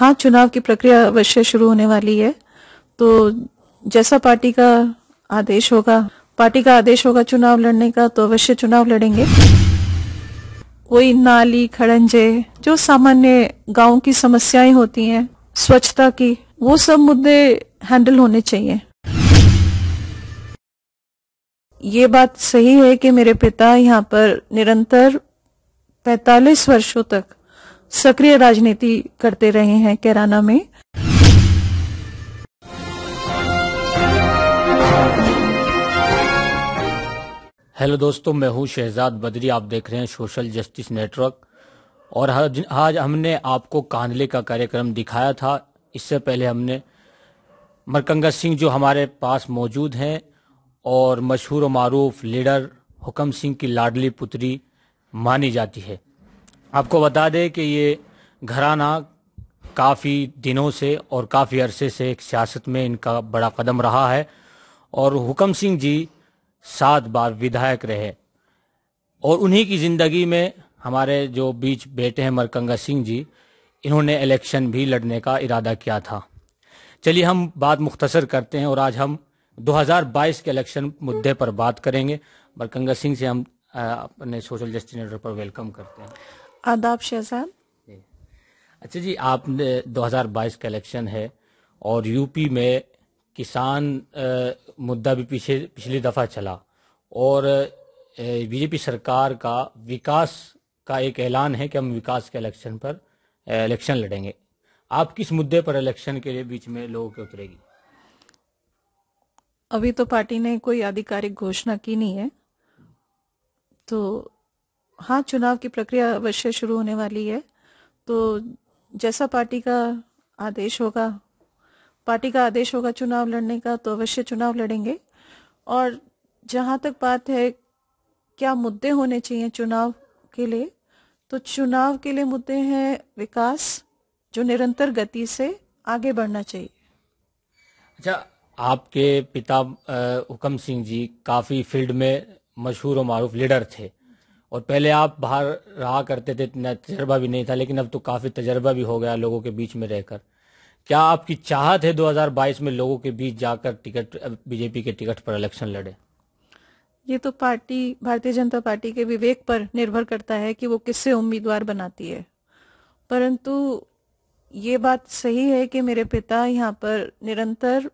हाँ चुनाव की प्रक्रिया अवश्य शुरू होने वाली है तो जैसा पार्टी का आदेश होगा पार्टी का आदेश होगा चुनाव लड़ने का तो अवश्य चुनाव लड़ेंगे वही नाली खड़ंजे जो सामान्य गांव की समस्याएं होती हैं स्वच्छता की वो सब मुद्दे हैंडल होने चाहिए ये बात सही है कि मेरे पिता यहाँ पर निरंतर 45 वर्षों तक सक्रिय राजनीति करते रहे हैं कैराना में हेलो दोस्तों मैं हूं शहजाद बदरी आप देख रहे हैं सोशल जस्टिस नेटवर्क और आज हमने आपको कांधले का कार्यक्रम दिखाया था इससे पहले हमने मरकंगा सिंह जो हमारे पास मौजूद हैं और मशहूर मरूफ लीडर हुक्म सिंह की लाडली पुत्री मानी जाती है आपको बता दें कि ये घराना काफ़ी दिनों से और काफ़ी अरसे से एक सियासत में इनका बड़ा कदम रहा है और हुक्म सिंह जी सात बार विधायक रहे और उन्हीं की ज़िंदगी में हमारे जो बीच बेटे हैं मरकंगा सिंह जी इन्होंने इलेक्शन भी लड़ने का इरादा किया था चलिए हम बात मुख्तसर करते हैं और आज हम 2022 के इलेक्शन मुद्दे पर बात करेंगे मरकंगा सिंह से हम अपने सोशल जस्टिस नेटवर्क पर वेलकम करते हैं आदाब शहजाद अच्छा जी आपने 2022 का इलेक्शन है और यूपी में किसान आ, मुद्दा भी पीछे पिछली दफा चला और बीजेपी सरकार का विकास का एक ऐलान है कि हम विकास के इलेक्शन पर इलेक्शन लड़ेंगे आप किस मुद्दे पर इलेक्शन के लिए बीच में लोगों के उतरेगी अभी तो पार्टी ने कोई आधिकारिक घोषणा की नहीं है तो हाँ चुनाव की प्रक्रिया अवश्य शुरू होने वाली है तो जैसा पार्टी का आदेश होगा पार्टी का आदेश होगा चुनाव लड़ने का तो अवश्य चुनाव लड़ेंगे और जहाँ तक बात है क्या मुद्दे होने चाहिए चुनाव के लिए तो चुनाव के लिए मुद्दे हैं विकास जो निरंतर गति से आगे बढ़ना चाहिए अच्छा आपके पिता हुक्म सिंह जी काफ़ी फील्ड में मशहूर और मरूफ लीडर थे और पहले आप बाहर रहा करते थे इतना तजर्बा भी नहीं था लेकिन अब तो काफ़ी तजर्बा भी हो गया लोगों के बीच में रहकर क्या आपकी चाहत है 2022 में लोगों के बीच जाकर टिकट बीजेपी के टिकट पर इलेक्शन लड़े ये तो पार्टी भारतीय जनता पार्टी के विवेक पर निर्भर करता है कि वो किससे उम्मीदवार बनाती है परंतु ये बात सही है कि मेरे पिता यहाँ पर निरंतर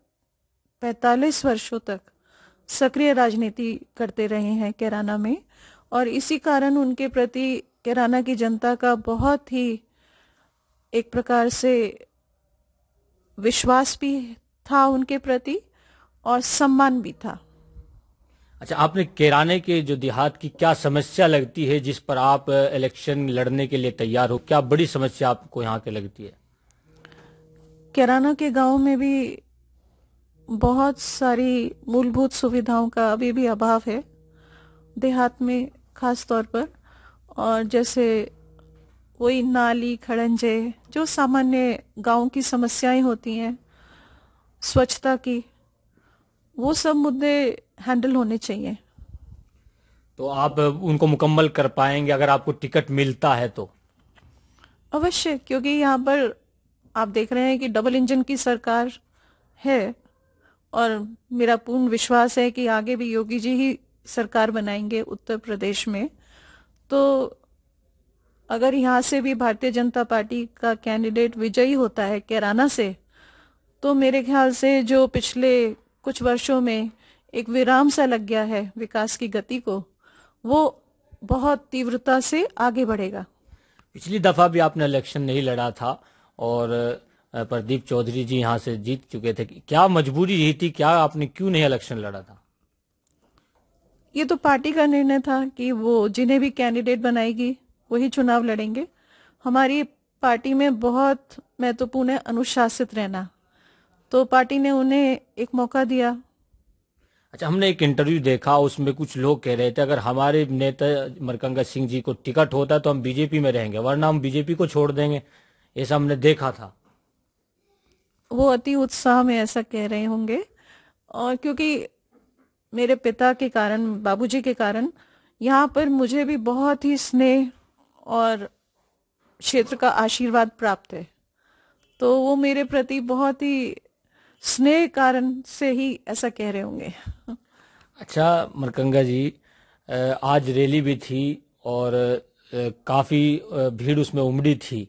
45 वर्षों तक सक्रिय राजनीति करते रहे हैं कैराना में और इसी कारण उनके प्रति केराना की जनता का बहुत ही एक प्रकार से विश्वास भी था उनके प्रति और सम्मान भी था अच्छा आपने केराने के जो देहात की क्या समस्या लगती है जिस पर आप इलेक्शन लड़ने के लिए तैयार हो क्या बड़ी समस्या आपको यहाँ के लगती है केराना के गांव में भी बहुत सारी मूलभूत सुविधाओं का अभी भी अभाव है देहात में ख़ास तौर पर और जैसे वही नाली खड़ंजे जो सामान्य गांव की समस्याएं होती हैं स्वच्छता की वो सब मुद्दे हैंडल होने चाहिए तो आप उनको मुकम्मल कर पाएंगे अगर आपको टिकट मिलता है तो अवश्य क्योंकि यहाँ पर आप देख रहे हैं कि डबल इंजन की सरकार है और मेरा पूर्ण विश्वास है कि आगे भी योगी जी ही सरकार बनाएंगे उत्तर प्रदेश में तो अगर यहाँ से भी भारतीय जनता पार्टी का कैंडिडेट विजयी होता है कैराना से तो मेरे ख्याल से जो पिछले कुछ वर्षों में एक विराम सा लग गया है विकास की गति को वो बहुत तीव्रता से आगे बढ़ेगा पिछली दफा भी आपने इलेक्शन नहीं लड़ा था और प्रदीप चौधरी जी यहाँ से जीत चुके थे क्या मजबूरी रही थी क्या आपने क्यों नहीं इलेक्शन लड़ा था ये तो पार्टी का निर्णय था कि वो जिन्हें भी कैंडिडेट बनाएगी वही चुनाव लड़ेंगे हमारी पार्टी में बहुत महत्वपूर्ण है अनुशासित रहना तो पार्टी ने उन्हें एक मौका दिया अच्छा हमने एक इंटरव्यू देखा उसमें कुछ लोग कह रहे थे अगर हमारे नेता मरकंगा सिंह जी को टिकट होता तो हम बीजेपी में रहेंगे वरना हम बीजेपी को छोड़ देंगे ऐसा हमने देखा था वो अति उत्साह में ऐसा कह रहे होंगे और क्योंकि मेरे पिता के कारण बाबूजी के कारण यहाँ पर मुझे भी बहुत ही स्नेह और क्षेत्र का आशीर्वाद प्राप्त है तो वो मेरे प्रति बहुत ही स्नेह कारण से ही ऐसा कह रहे होंगे अच्छा मरकंगा जी आज रैली भी थी और काफी भीड़ उसमें उमड़ी थी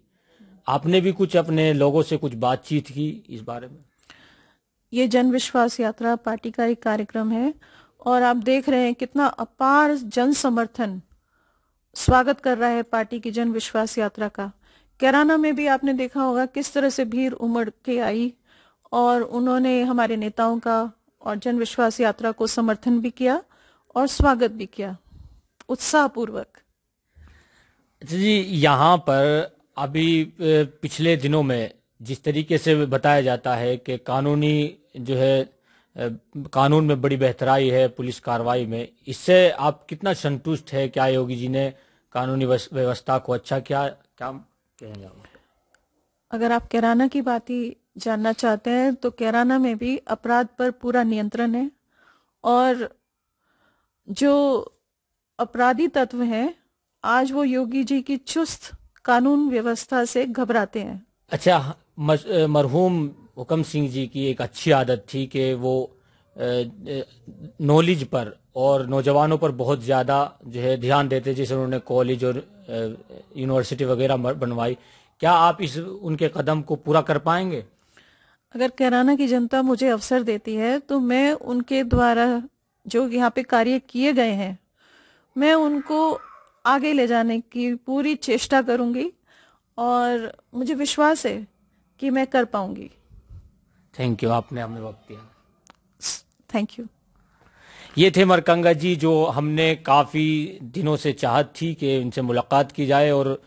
आपने भी कुछ अपने लोगों से कुछ बातचीत की इस बारे में ये जन विश्वास यात्रा पार्टी का एक कार्यक्रम है और आप देख रहे हैं कितना अपार जन समर्थन स्वागत कर रहा है पार्टी की जन विश्वास यात्रा का कैराना में भी आपने देखा होगा किस तरह से भीड़ उमड़ के आई और उन्होंने हमारे नेताओं का और जन विश्वास यात्रा को समर्थन भी किया और स्वागत भी किया उत्साहपूर्वक जी यहाँ पर अभी पिछले दिनों में जिस तरीके से बताया जाता है कि कानूनी जो है कानून में बड़ी बेहतराई है पुलिस कार्रवाई में इससे आप कितना संतुष्ट है क्या योगी जी ने कानूनी व्यवस्था को अच्छा क्या क्या कहेंगे अगर आप कैराना की बात ही जानना चाहते हैं तो कैराना में भी अपराध पर पूरा नियंत्रण है और जो अपराधी तत्व हैं आज वो योगी जी की चुस्त कानून व्यवस्था से घबराते हैं अच्छा मरहूम हुक्म सिंह जी की एक अच्छी आदत थी कि वो नॉलेज पर और नौजवानों पर बहुत ज़्यादा जो है ध्यान देते जैसे उन्होंने कॉलेज और यूनिवर्सिटी वगैरह बनवाई क्या आप इस उनके कदम को पूरा कर पाएंगे अगर कैराना की जनता मुझे अवसर देती है तो मैं उनके द्वारा जो यहाँ पे कार्य किए गए हैं मैं उनको आगे ले जाने की पूरी चेष्टा करूँगी और मुझे विश्वास है कि मैं कर पाऊंगी थैंक यू आपने हमें वक्त दिया थैंक यू ये थे मरकंगा जी जो हमने काफ़ी दिनों से चाहत थी कि उनसे मुलाकात की जाए और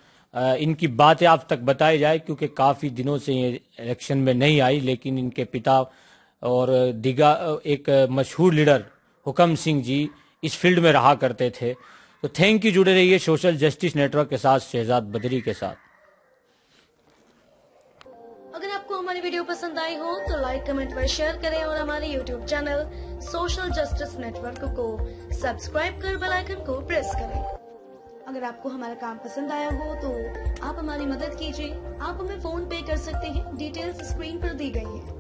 इनकी बातें आप तक बताई जाए क्योंकि काफ़ी दिनों से ये इलेक्शन में नहीं आई लेकिन इनके पिता और दिगा एक मशहूर लीडर हुकम सिंह जी इस फील्ड में रहा करते थे तो थैंक यू जुड़े रहिए सोशल जस्टिस नेटवर्क के साथ शहजाद बदरी के साथ वीडियो पसंद आई हो तो लाइक कमेंट और शेयर करें और हमारे YouTube channel social justice network को सब्सक्राइब कर बेल आइकन को प्रेस करें अगर आपको हमारा काम पसंद आया हो तो आप हमारी मदद कीजिए आप हमें फोन पे कर सकते हैं डिटेल्स स्क्रीन पर दी गई है